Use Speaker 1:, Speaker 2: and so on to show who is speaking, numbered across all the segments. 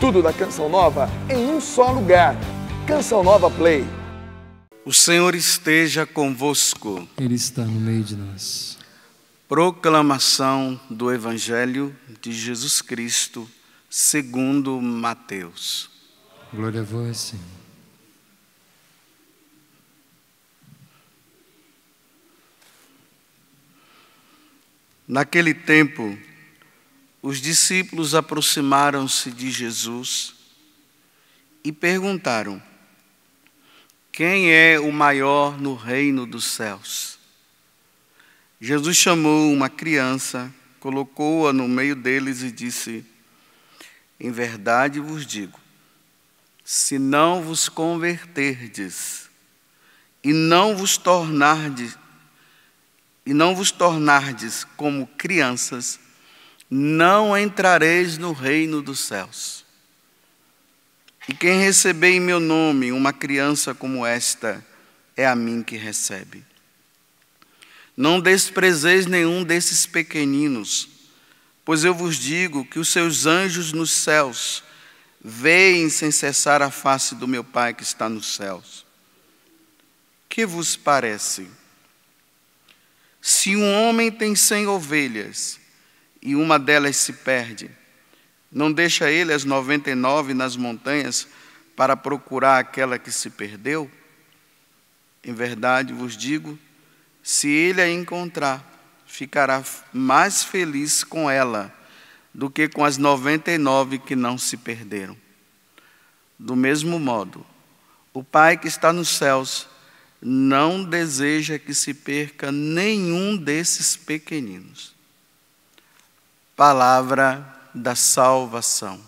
Speaker 1: Tudo da Canção Nova em um só lugar. Canção Nova Play. O Senhor esteja convosco. Ele está no meio de nós. Proclamação do Evangelho de Jesus Cristo, segundo Mateus. Glória a vós, Senhor. Naquele tempo, os discípulos aproximaram-se de Jesus e perguntaram: Quem é o maior no reino dos céus? Jesus chamou uma criança, colocou-a no meio deles e disse: Em verdade vos digo, se não vos converterdes e não vos tornardes e não vos tornardes como crianças, não entrareis no reino dos céus. E quem receber em meu nome uma criança como esta, é a mim que recebe. Não desprezeis nenhum desses pequeninos, pois eu vos digo que os seus anjos nos céus veem sem cessar a face do meu Pai que está nos céus. Que vos parece? Se um homem tem cem ovelhas e uma delas se perde. Não deixa ele as 99 nas montanhas para procurar aquela que se perdeu? Em verdade vos digo, se ele a encontrar, ficará mais feliz com ela do que com as 99 que não se perderam. Do mesmo modo, o Pai que está nos céus não deseja que se perca nenhum desses pequeninos palavra da salvação.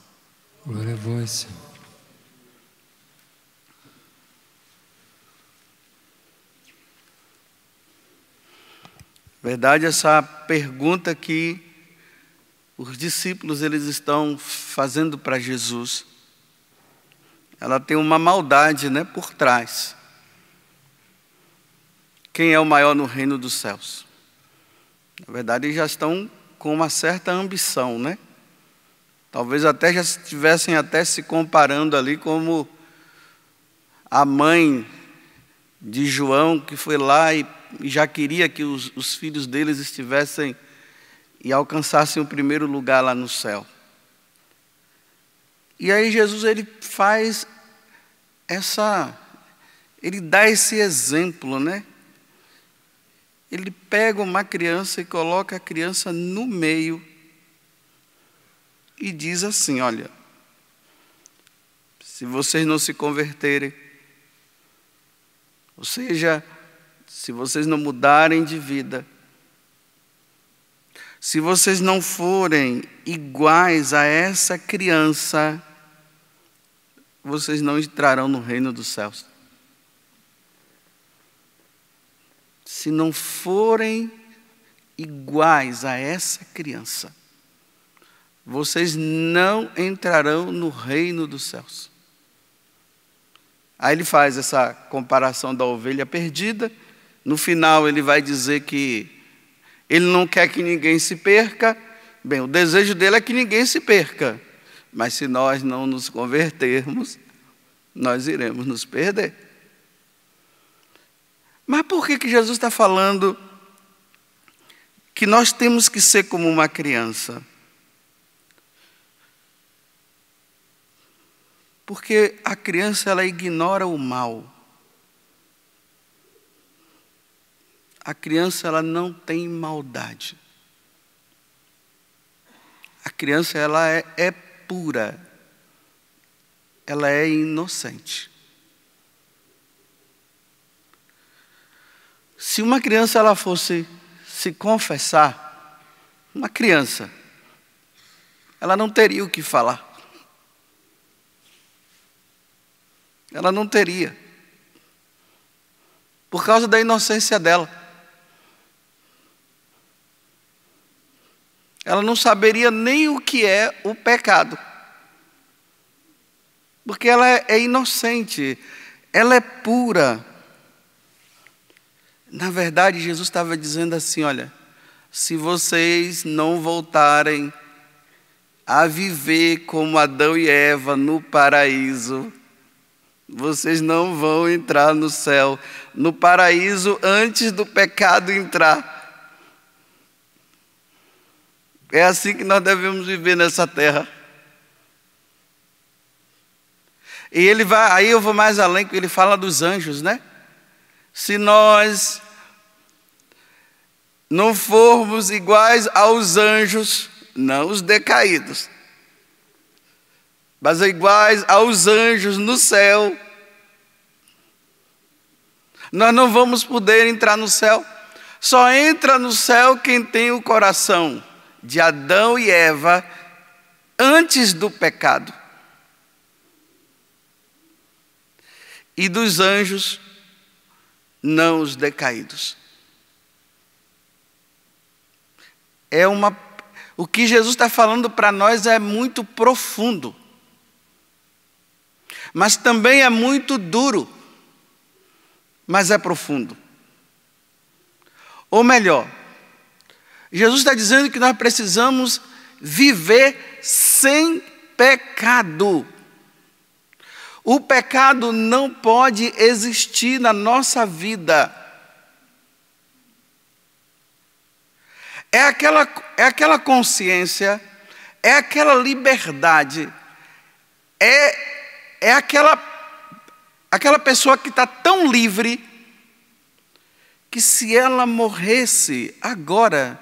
Speaker 1: Glória a vós, Senhor. Verdade essa pergunta que os discípulos eles estão fazendo para Jesus. Ela tem uma maldade, né, por trás. Quem é o maior no reino dos céus? Na verdade, eles já estão com uma certa ambição, né? Talvez até já estivessem até se comparando ali como a mãe de João que foi lá e, já queria que os, os filhos deles estivessem e alcançassem o primeiro lugar lá no céu. E aí Jesus ele faz essa ele dá esse exemplo, né? Ele pega uma criança e coloca a criança no meio e diz assim: Olha, se vocês não se converterem, ou seja, se vocês não mudarem de vida, se vocês não forem iguais a essa criança, vocês não entrarão no reino dos céus. se não forem iguais a essa criança, vocês não entrarão no reino dos céus. Aí ele faz essa comparação da ovelha perdida. No final, ele vai dizer que ele não quer que ninguém se perca. Bem, o desejo dele é que ninguém se perca. Mas se nós não nos convertermos, nós iremos nos perder. Mas por que, que Jesus está falando que nós temos que ser como uma criança? Porque a criança ela ignora o mal. A criança ela não tem maldade. A criança ela é, é pura. Ela é inocente. se uma criança ela fosse se confessar, uma criança, ela não teria o que falar. Ela não teria. Por causa da inocência dela. Ela não saberia nem o que é o pecado. Porque ela é inocente, ela é pura. Na verdade, Jesus estava dizendo assim: olha, se vocês não voltarem a viver como Adão e Eva no paraíso, vocês não vão entrar no céu, no paraíso antes do pecado entrar. É assim que nós devemos viver nessa terra. E ele vai, aí eu vou mais além, porque ele fala dos anjos, né? se nós não formos iguais aos anjos, não os decaídos, mas iguais aos anjos no céu, nós não vamos poder entrar no céu. Só entra no céu quem tem o coração de Adão e Eva antes do pecado. E dos anjos não os decaídos. É uma o que Jesus está falando para nós é muito profundo, mas também é muito duro, mas é profundo. Ou melhor, Jesus está dizendo que nós precisamos viver sem pecado. O pecado não pode existir na nossa vida. É aquela, é aquela consciência, é aquela liberdade, é, é aquela, aquela pessoa que está tão livre que se ela morresse agora,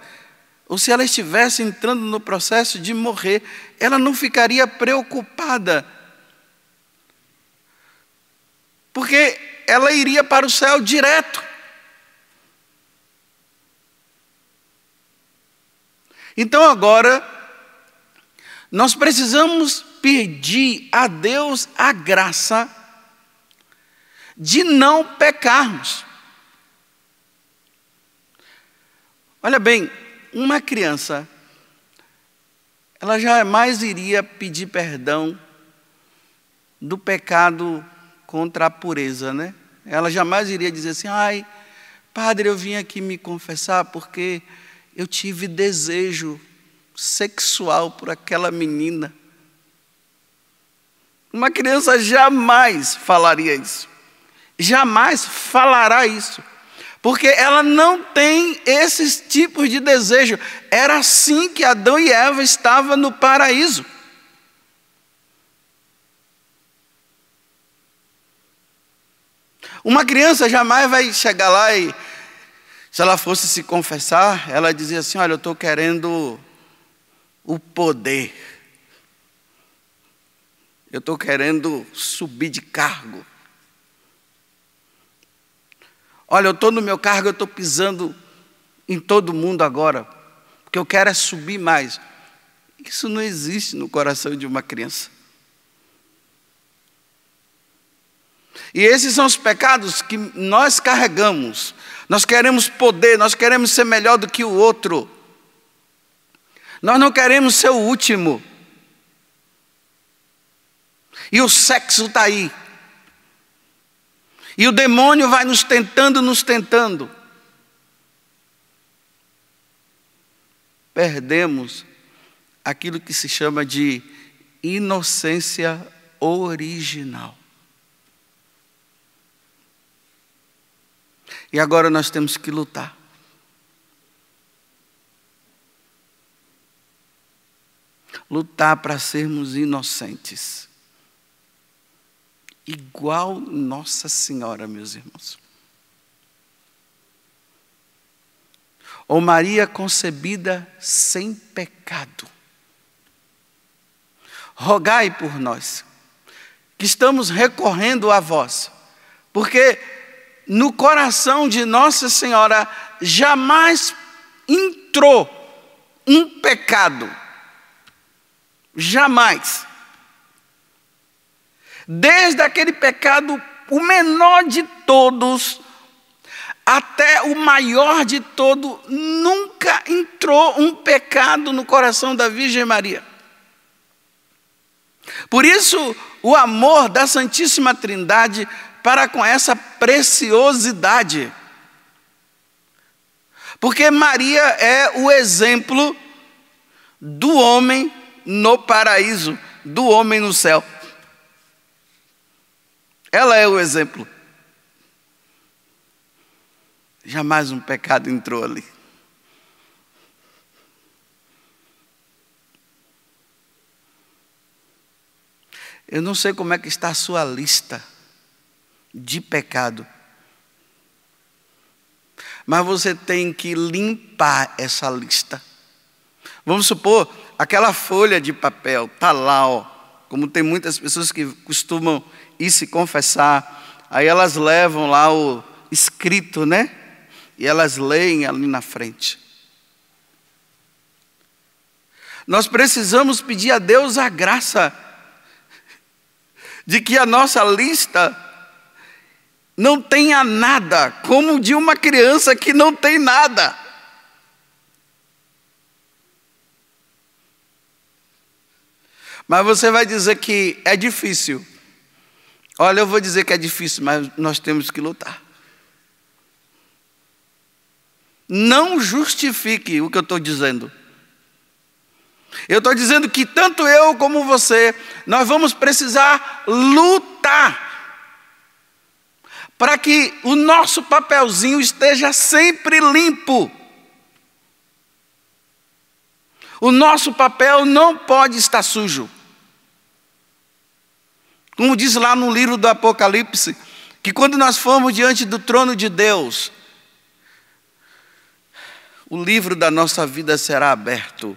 Speaker 1: ou se ela estivesse entrando no processo de morrer, ela não ficaria preocupada porque ela iria para o céu direto. Então agora, nós precisamos pedir a Deus a graça de não pecarmos. Olha bem, uma criança, ela jamais iria pedir perdão do pecado contra a pureza, né? Ela jamais iria dizer assim: ai, padre, eu vim aqui me confessar porque eu tive desejo sexual por aquela menina. Uma criança jamais falaria isso. Jamais falará isso. Porque ela não tem esses tipos de desejo. Era assim que Adão e Eva estavam no paraíso. Uma criança jamais vai chegar lá e, se ela fosse se confessar, ela dizia assim: Olha, eu estou querendo o poder, eu estou querendo subir de cargo. Olha, eu estou no meu cargo, eu estou pisando em todo mundo agora, porque eu quero é subir mais. Isso não existe no coração de uma criança. E esses são os pecados que nós carregamos. Nós queremos poder, nós queremos ser melhor do que o outro. Nós não queremos ser o último. E o sexo está aí. E o demônio vai nos tentando, nos tentando. Perdemos aquilo que se chama de inocência original. E agora nós temos que lutar. Lutar para sermos inocentes. Igual Nossa Senhora, meus irmãos. Ou Maria concebida sem pecado. Rogai por nós, que estamos recorrendo a vós, porque no coração de Nossa Senhora jamais entrou um pecado. Jamais. Desde aquele pecado, o menor de todos, até o maior de todo, nunca entrou um pecado no coração da Virgem Maria. Por isso, o amor da Santíssima Trindade para com essa preciosidade. Porque Maria é o exemplo do homem no paraíso, do homem no céu. Ela é o exemplo. Jamais um pecado entrou ali. Eu não sei como é que está a sua lista de pecado. Mas você tem que limpar essa lista. Vamos supor, aquela folha de papel está lá, ó, como tem muitas pessoas que costumam ir se confessar, aí elas levam lá o escrito, né? E elas leem ali na frente. Nós precisamos pedir a Deus a graça de que a nossa lista não tenha nada, como de uma criança que não tem nada. Mas você vai dizer que é difícil. Olha, eu vou dizer que é difícil, mas nós temos que lutar. Não justifique o que eu estou dizendo. Eu estou dizendo que tanto eu como você, nós vamos precisar lutar para que o nosso papelzinho esteja sempre limpo. O nosso papel não pode estar sujo. Como diz lá no livro do Apocalipse, que quando nós formos diante do trono de Deus, o livro da nossa vida será aberto.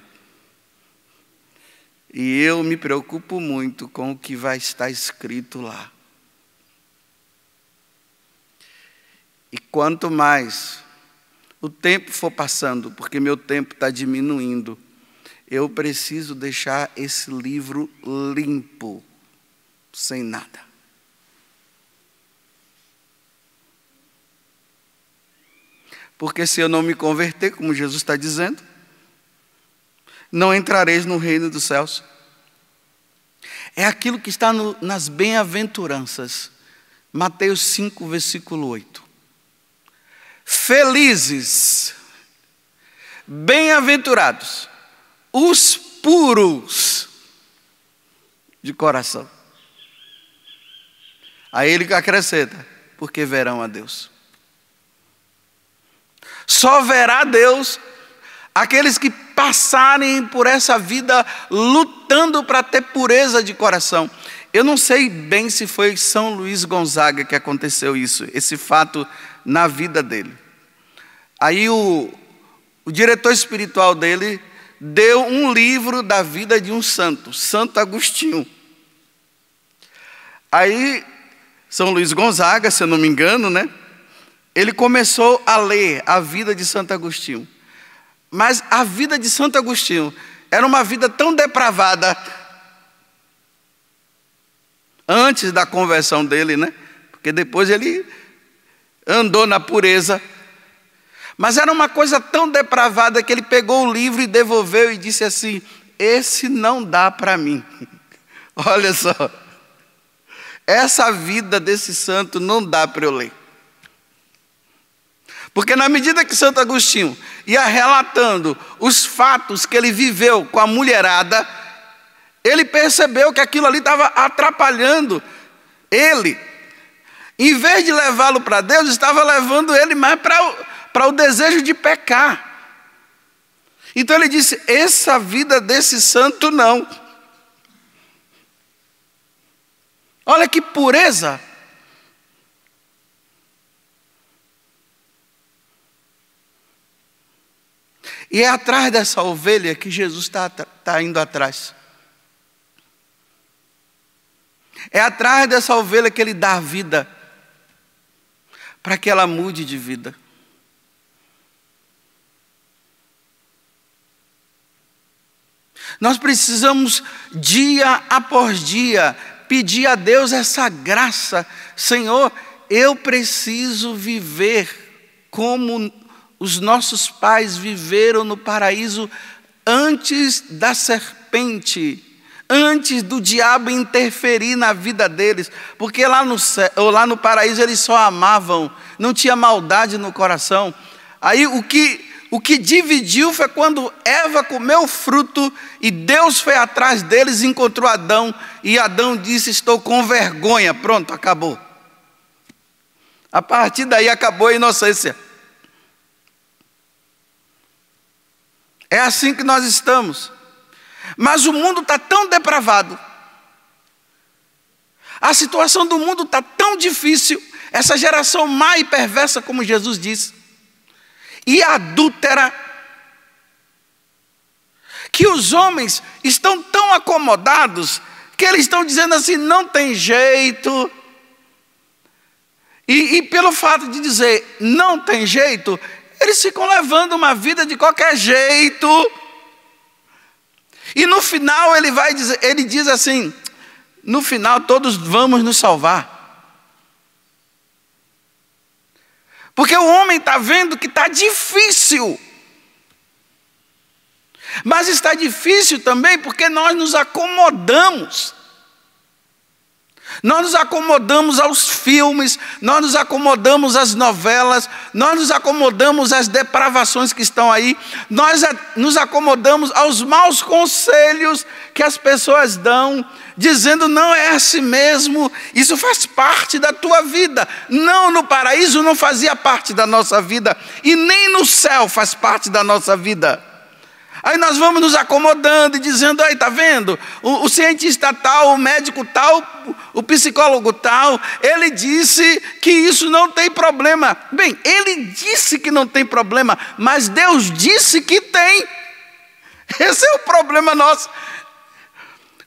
Speaker 1: E eu me preocupo muito com o que vai estar escrito lá. E quanto mais o tempo for passando, porque meu tempo está diminuindo, eu preciso deixar esse livro limpo, sem nada. Porque se eu não me converter, como Jesus está dizendo, não entrareis no reino dos céus. É aquilo que está no, nas bem-aventuranças. Mateus 5, versículo 8. Felizes, bem-aventurados, os puros de coração. Aí ele acrescenta: porque verão a Deus. Só verá Deus aqueles que passarem por essa vida lutando para ter pureza de coração. Eu não sei bem se foi São Luís Gonzaga que aconteceu isso, esse fato na vida dele. Aí o, o diretor espiritual dele deu um livro da vida de um santo, Santo Agostinho. Aí, São Luís Gonzaga, se eu não me engano, né? Ele começou a ler a vida de Santo Agostinho. Mas a vida de Santo Agostinho era uma vida tão depravada antes da conversão dele, né? Porque depois ele andou na pureza. Mas era uma coisa tão depravada que ele pegou o livro e devolveu e disse assim: Esse não dá para mim. Olha só, essa vida desse santo não dá para eu ler. Porque na medida que Santo Agostinho ia relatando os fatos que ele viveu com a mulherada, ele percebeu que aquilo ali estava atrapalhando ele em vez de levá-lo para Deus, estava levando ele mais para o desejo de pecar. Então ele disse: essa vida desse santo não. Olha que pureza. E é atrás dessa ovelha que Jesus está tá, tá indo atrás. É atrás dessa ovelha que ele dá vida para que ela mude de vida. Nós precisamos, dia após dia, pedir a Deus essa graça. Senhor, eu preciso viver como os nossos pais viveram no paraíso antes da serpente antes do diabo interferir na vida deles, porque lá no, céu, lá no paraíso eles só amavam, não tinha maldade no coração. Aí o que, o que dividiu foi quando Eva comeu o fruto e Deus foi atrás deles e encontrou Adão, e Adão disse: Estou com vergonha. Pronto, acabou. A partir daí acabou a inocência. É assim que nós estamos. Mas o mundo está tão depravado, a situação do mundo está tão difícil, essa geração má e perversa, como Jesus disse, e adúltera, que os homens estão tão acomodados que eles estão dizendo assim: não tem jeito. E, e pelo fato de dizer não tem jeito, eles ficam levando uma vida de qualquer jeito. E no final ele vai dizer, ele diz assim: no final todos vamos nos salvar. Porque o homem está vendo que está difícil. Mas está difícil também porque nós nos acomodamos. Nós nos acomodamos aos filmes, nós nos acomodamos às novelas, nós nos acomodamos às depravações que estão aí, nós nos acomodamos aos maus conselhos que as pessoas dão, dizendo não é assim mesmo, isso faz parte da tua vida. Não no paraíso não fazia parte da nossa vida e nem no céu faz parte da nossa vida. Aí nós vamos nos acomodando e dizendo: aí, está vendo? O, o, cientista tal, o médico tal, o psicólogo tal, ele disse que isso não tem problema. Bem, ele disse que não tem problema, mas Deus disse que tem. Esse é o problema nosso.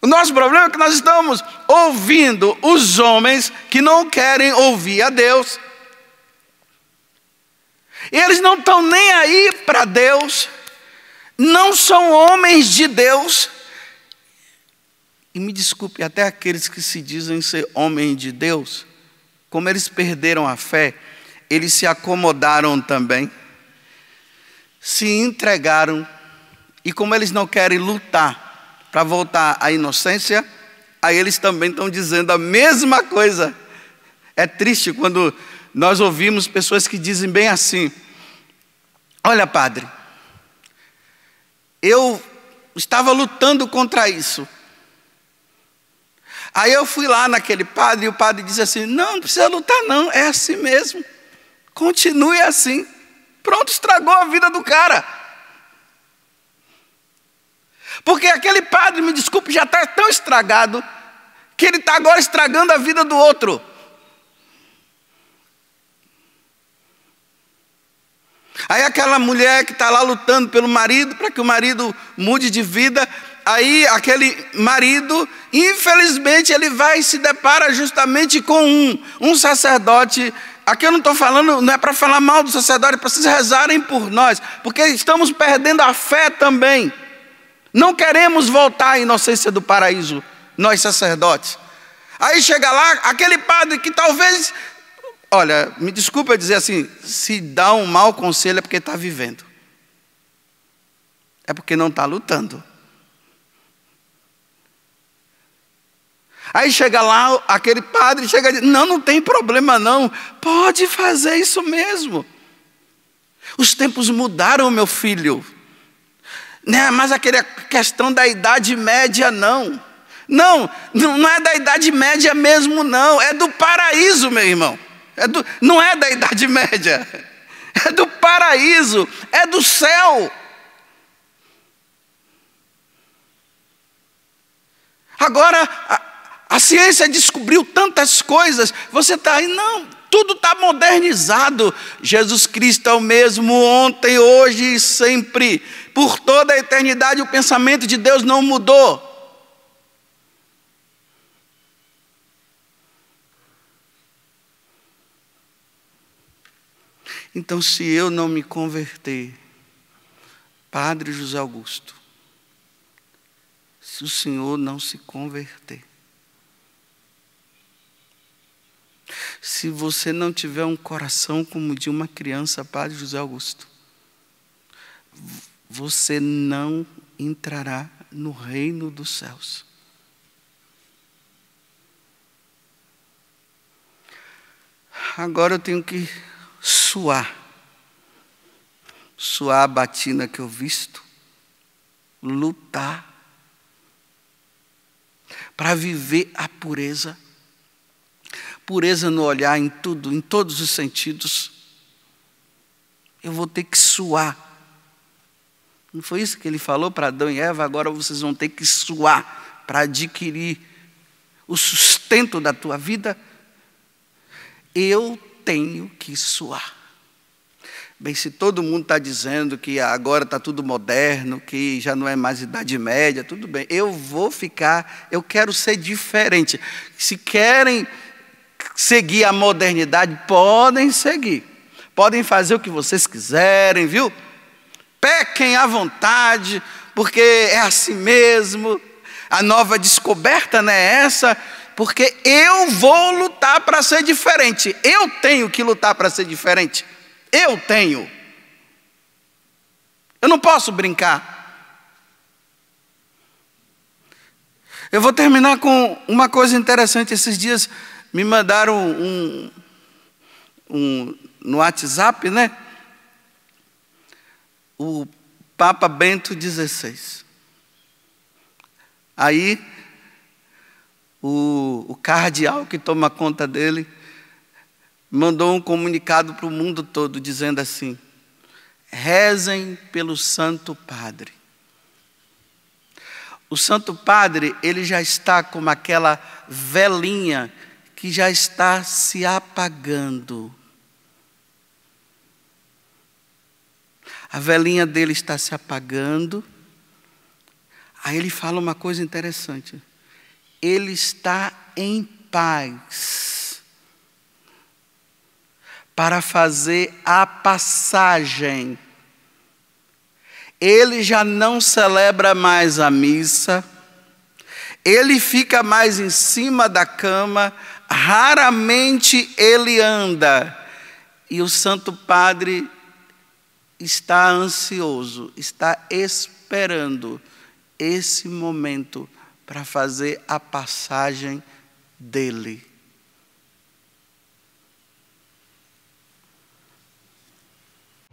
Speaker 1: O nosso problema é que nós estamos ouvindo os homens que não querem ouvir a Deus. E eles não estão nem aí para Deus não são homens de Deus. E me desculpe, até aqueles que se dizem ser homens de Deus, como eles perderam a fé, eles se acomodaram também, se entregaram, e como eles não querem lutar para voltar à inocência, aí eles também estão dizendo a mesma coisa. É triste quando nós ouvimos pessoas que dizem bem assim: Olha, padre, eu estava lutando contra isso. Aí eu fui lá naquele padre e o padre disse assim: Não, não precisa lutar, não, é assim mesmo. Continue assim. Pronto, estragou a vida do cara. Porque aquele padre, me desculpe, já está tão estragado que ele está agora estragando a vida do outro. Aí aquela mulher que está lá lutando pelo marido, para que o marido mude de vida, aí aquele marido, infelizmente, ele vai e se depara justamente com um, um sacerdote. Aqui eu não estou falando, não é para falar mal do sacerdote, é para vocês rezarem por nós, porque estamos perdendo a fé também. Não queremos voltar à inocência do paraíso, nós sacerdotes. Aí chega lá aquele padre que talvez olha, me desculpa dizer assim, se dá um mau conselho é porque está vivendo. É porque não está lutando. Aí chega lá aquele padre, chega e diz: Não, não tem problema não, pode fazer isso mesmo. Os tempos mudaram, meu filho. né? Mas aquela questão da Idade Média, não. Não, não é da Idade Média mesmo, não. É do paraíso, meu irmão. É do, não é da Idade Média, é do paraíso, é do céu. Agora, a, a ciência descobriu tantas coisas, você está aí, não, tudo está modernizado. Jesus Cristo é o mesmo ontem, hoje e sempre. Por toda a eternidade, o pensamento de Deus não mudou. Então, se eu não me converter, Padre José Augusto, se o Senhor não se converter, se você não tiver um coração como o de uma criança, Padre José Augusto, você não entrará no reino dos céus. Agora eu tenho que suar, suar a batina que eu visto, lutar para viver a pureza. Pureza no olhar, em tudo, em todos os sentidos. Eu vou ter que suar. Não foi isso que ele falou para Adão e Eva? Agora vocês vão ter que suar para adquirir o sustento da tua vida. Eu tenho que suar. Bem, se todo mundo está dizendo que agora está tudo moderno, que já não é mais Idade Média, tudo bem. Eu vou ficar, eu quero ser diferente. Se querem seguir a modernidade, podem seguir. Podem fazer o que vocês quiserem, viu? Pequem à vontade, porque é assim mesmo. A nova descoberta não né, é essa, porque eu vou lutar para ser diferente. Eu tenho que lutar para ser diferente. Eu tenho. Eu não posso brincar. Eu vou terminar com uma coisa interessante. Esses dias me mandaram um, um, no WhatsApp, né? O Papa Bento XVI. Aí o, o cardeal que toma conta dele mandou um comunicado para o mundo todo dizendo assim: rezem pelo Santo Padre. O Santo Padre, ele já está como aquela velinha que já está se apagando. A velinha dele está se apagando. Aí ele fala uma coisa interessante. Ele está em paz para fazer a passagem. Ele já não celebra mais a missa, ele fica mais em cima da cama, raramente ele anda. E o Santo Padre está ansioso, está esperando esse momento para fazer a passagem dele.